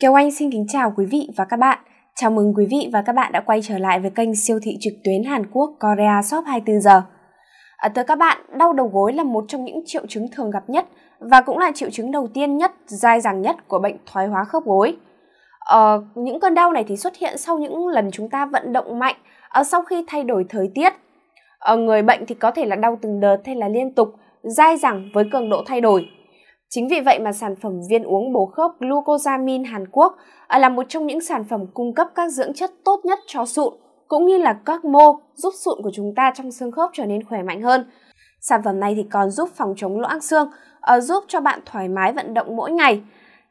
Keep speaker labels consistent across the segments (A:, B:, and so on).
A: Kiều Anh xin kính chào quý vị và các bạn. Chào mừng quý vị và các bạn đã quay trở lại với kênh siêu thị trực tuyến Hàn Quốc Korea Shop 24 giờ. À, tới các bạn, đau đầu gối là một trong những triệu chứng thường gặp nhất và cũng là triệu chứng đầu tiên nhất, dai dẳng nhất của bệnh thoái hóa khớp gối. À, những cơn đau này thì xuất hiện sau những lần chúng ta vận động mạnh, à, sau khi thay đổi thời tiết. À, người bệnh thì có thể là đau từng đợt hay là liên tục, dai dẳng với cường độ thay đổi Chính vì vậy mà sản phẩm viên uống bổ khớp glucosamine Hàn Quốc à, là một trong những sản phẩm cung cấp các dưỡng chất tốt nhất cho sụn, cũng như là các mô giúp sụn của chúng ta trong xương khớp trở nên khỏe mạnh hơn. Sản phẩm này thì còn giúp phòng chống loãng xương, ờ, giúp cho bạn thoải mái vận động mỗi ngày.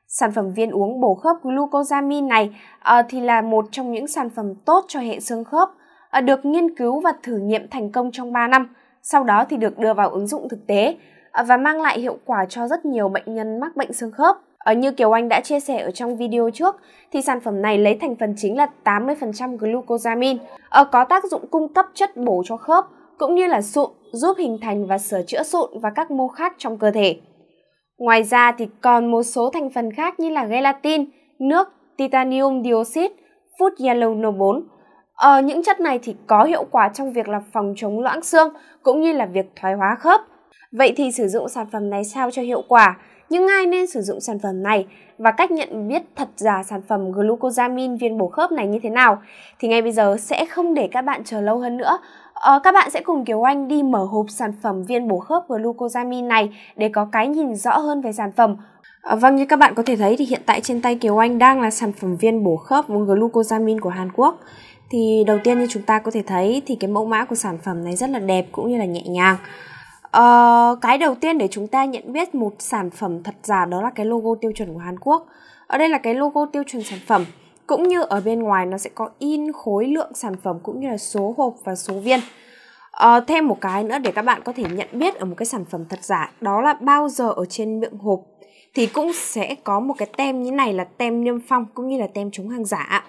A: Sản phẩm viên uống bổ khớp glucosamine này ờ, thì là một trong những sản phẩm tốt cho hệ xương khớp, ờ, được nghiên cứu và thử nghiệm thành công trong 3 năm, sau đó thì được đưa vào ứng dụng thực tế Ờ, và mang lại hiệu quả cho rất nhiều bệnh nhân mắc bệnh xương khớp. Ở ờ, như Kiều Anh đã chia sẻ ở trong video trước, thì sản phẩm này lấy thành phần chính là 80% glucosamine, ờ, có tác dụng cung cấp chất bổ cho khớp, cũng như là sụn, giúp hình thành và sửa chữa sụn và các mô khác trong cơ thể. Ngoài ra thì còn một số thành phần khác như là gelatin, nước, titanium dioxide, food yellow no 4. Ờ, những chất này thì có hiệu quả trong việc là phòng chống loãng xương cũng như là việc thoái hóa khớp. Vậy thì sử dụng sản phẩm này sao cho hiệu quả? nhưng ai nên sử dụng sản phẩm này và cách nhận biết thật giả sản phẩm glucosamine viên bổ khớp này như thế nào? Thì ngay bây giờ sẽ không để các bạn chờ lâu hơn nữa. Ờ, các bạn sẽ cùng Kiều Anh đi mở hộp sản phẩm viên bổ khớp glucosamine này để có cái nhìn rõ hơn về sản phẩm À, vâng, như các bạn có thể thấy thì hiện tại trên tay Kiều Anh đang là sản phẩm viên bổ khớp với glucosamine của Hàn Quốc. Thì đầu tiên như chúng ta có thể thấy thì cái mẫu mã của sản phẩm này rất là đẹp cũng như là nhẹ nhàng. Ờ, cái đầu tiên để chúng ta nhận biết một sản phẩm thật giả đó là cái logo tiêu chuẩn của Hàn Quốc. Ở đây là cái logo tiêu chuẩn sản phẩm. Cũng như ở bên ngoài nó sẽ có in khối lượng sản phẩm cũng như là số hộp và số viên. Ờ, thêm một cái nữa để các bạn có thể nhận biết ở một cái sản phẩm thật giả đó là bao giờ ở trên miệng hộp thì cũng sẽ có một cái tem như này là tem niêm phong cũng như là tem chống hàng giả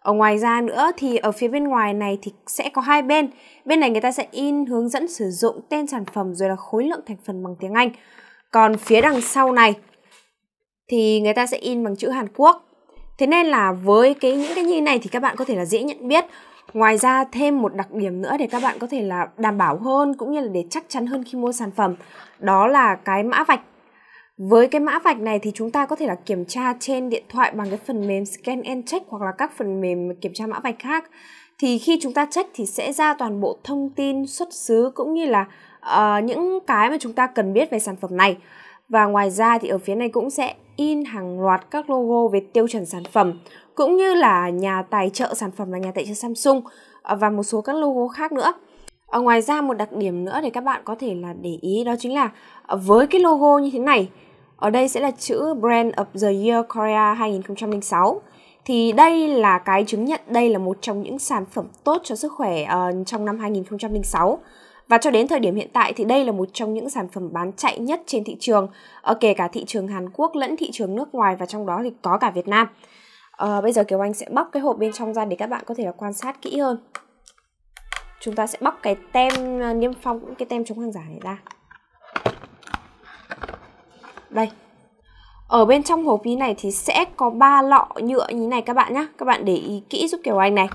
A: ở ngoài ra nữa thì ở phía bên ngoài này thì sẽ có hai bên bên này người ta sẽ in hướng dẫn sử dụng tên sản phẩm rồi là khối lượng thành phần bằng tiếng Anh còn phía đằng sau này thì người ta sẽ in bằng chữ Hàn Quốc thế nên là với cái những cái như này thì các bạn có thể là dễ nhận biết ngoài ra thêm một đặc điểm nữa để các bạn có thể là đảm bảo hơn cũng như là để chắc chắn hơn khi mua sản phẩm đó là cái mã vạch với cái mã vạch này thì chúng ta có thể là kiểm tra trên điện thoại bằng cái phần mềm Scan and Check hoặc là các phần mềm kiểm tra mã vạch khác. Thì khi chúng ta check thì sẽ ra toàn bộ thông tin xuất xứ cũng như là uh, những cái mà chúng ta cần biết về sản phẩm này. Và ngoài ra thì ở phía này cũng sẽ in hàng loạt các logo về tiêu chuẩn sản phẩm cũng như là nhà tài trợ sản phẩm là nhà tài trợ Samsung ờ, và một số các logo khác nữa. Ở ờ, ngoài ra một đặc điểm nữa để các bạn có thể là để ý đó chính là với cái logo như thế này ở đây sẽ là chữ Brand of the Year Korea 2006. Thì đây là cái chứng nhận đây là một trong những sản phẩm tốt cho sức khỏe uh, trong năm 2006. Và cho đến thời điểm hiện tại thì đây là một trong những sản phẩm bán chạy nhất trên thị trường, uh, kể cả thị trường Hàn Quốc lẫn thị trường nước ngoài và trong đó thì có cả Việt Nam. Uh, bây giờ Kiều Anh sẽ bóc cái hộp bên trong ra để các bạn có thể là quan sát kỹ hơn. Chúng ta sẽ bóc cái tem niêm phong cái tem chống hàng giả này ra đây ở bên trong hộp ví này thì sẽ có ba lọ nhựa như này các bạn nhé các bạn để ý kỹ giúp kiểu anh này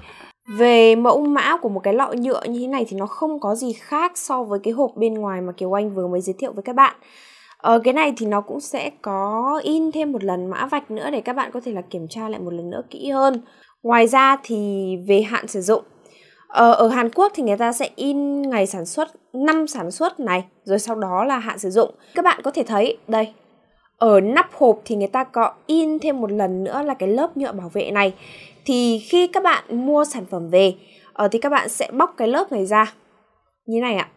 A: về mẫu mã của một cái lọ nhựa như thế này thì nó không có gì khác so với cái hộp bên ngoài mà kiểu Anh vừa mới giới thiệu với các bạn. ở ờ, cái này thì nó cũng sẽ có in thêm một lần mã vạch nữa để các bạn có thể là kiểm tra lại một lần nữa kỹ hơn. Ngoài ra thì về hạn sử dụng. Ờ, ở Hàn Quốc thì người ta sẽ in ngày sản xuất, năm sản xuất này, rồi sau đó là hạn sử dụng. Các bạn có thể thấy, đây, ở nắp hộp thì người ta có in thêm một lần nữa là cái lớp nhựa bảo vệ này thì khi các bạn mua sản phẩm về ờ, thì các bạn sẽ bóc cái lớp này ra như này ạ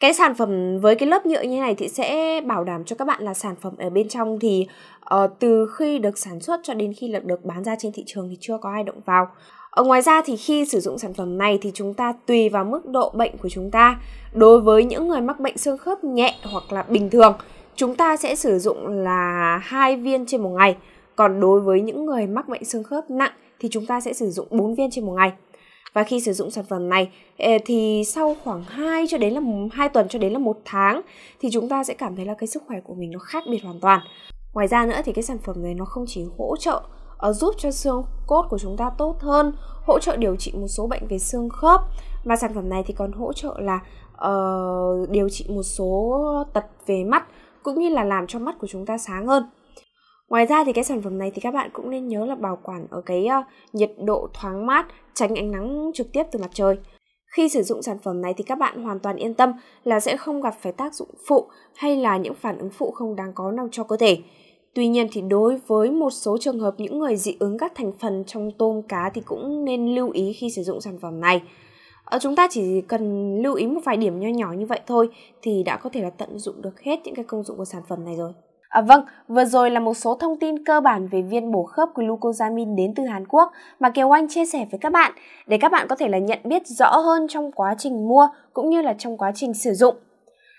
A: cái sản phẩm với cái lớp nhựa như này thì sẽ bảo đảm cho các bạn là sản phẩm ở bên trong thì uh, từ khi được sản xuất cho đến khi được bán ra trên thị trường thì chưa có ai động vào ở ngoài ra thì khi sử dụng sản phẩm này thì chúng ta tùy vào mức độ bệnh của chúng ta đối với những người mắc bệnh xương khớp nhẹ hoặc là bình thường chúng ta sẽ sử dụng là hai viên trên một ngày còn đối với những người mắc bệnh xương khớp nặng thì chúng ta sẽ sử dụng 4 viên trên một ngày và khi sử dụng sản phẩm này ờ, thì sau khoảng 2 cho đến là 2 tuần cho đến là một tháng thì chúng ta sẽ cảm thấy là cái sức khỏe của mình nó khác biệt hoàn toàn. Ngoài ra nữa thì cái sản phẩm này nó không chỉ hỗ trợ ờ, giúp cho xương cốt của chúng ta tốt hơn, hỗ trợ điều trị một số bệnh về xương khớp mà sản phẩm này thì còn hỗ trợ là uh, điều trị một số tật về mắt cũng như là làm cho mắt của chúng ta sáng hơn ngoài ra thì cái sản phẩm này thì các bạn cũng nên nhớ là bảo quản ở cái uh, nhiệt độ thoáng mát tránh ánh nắng trực tiếp từ mặt trời khi sử dụng sản phẩm này thì các bạn hoàn toàn yên tâm là sẽ không gặp phải tác dụng phụ hay là những phản ứng phụ không đáng có nào cho cơ thể Tuy nhiên thì đối với một số trường hợp những người dị ứng các thành phần trong tôm cá thì cũng nên lưu ý khi sử dụng sản phẩm này ở ờ, chúng ta chỉ cần lưu ý một vài điểm nho nhỏ như vậy thôi thì đã có thể là tận dụng được hết những cái công dụng của sản phẩm này rồi À, vâng, vừa rồi là một số thông tin cơ bản về viên bổ khớp glucosamine đến từ Hàn Quốc mà Kiều Anh chia sẻ với các bạn để các bạn có thể là nhận biết rõ hơn trong quá trình mua cũng như là trong quá trình sử dụng.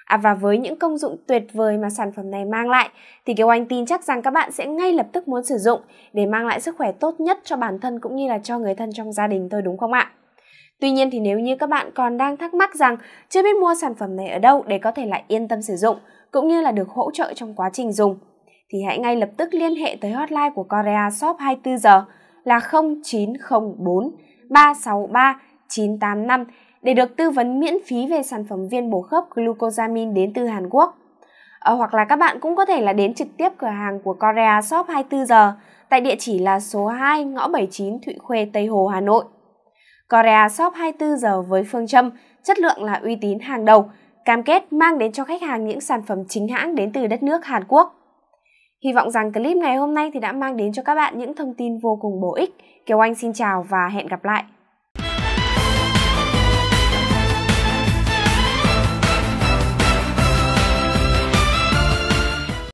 A: À và với những công dụng tuyệt vời mà sản phẩm này mang lại thì Kiều Anh tin chắc rằng các bạn sẽ ngay lập tức muốn sử dụng để mang lại sức khỏe tốt nhất cho bản thân cũng như là cho người thân trong gia đình thôi đúng không ạ? Tuy nhiên thì nếu như các bạn còn đang thắc mắc rằng chưa biết mua sản phẩm này ở đâu để có thể lại yên tâm sử dụng cũng như là được hỗ trợ trong quá trình dùng thì hãy ngay lập tức liên hệ tới hotline của Korea Shop 24 giờ là 0904 363 985 để được tư vấn miễn phí về sản phẩm viên bổ khớp glucosamine đến từ Hàn Quốc. À, hoặc là các bạn cũng có thể là đến trực tiếp cửa hàng của Korea Shop 24 giờ tại địa chỉ là số 2 ngõ 79 Thụy Khuê, Tây Hồ, Hà Nội. Korea Shop 24 giờ với phương châm chất lượng là uy tín hàng đầu, cam kết mang đến cho khách hàng những sản phẩm chính hãng đến từ đất nước Hàn Quốc. Hy vọng rằng clip ngày hôm nay thì đã mang đến cho các bạn những thông tin vô cùng bổ ích. Kiều Anh xin chào và hẹn gặp lại.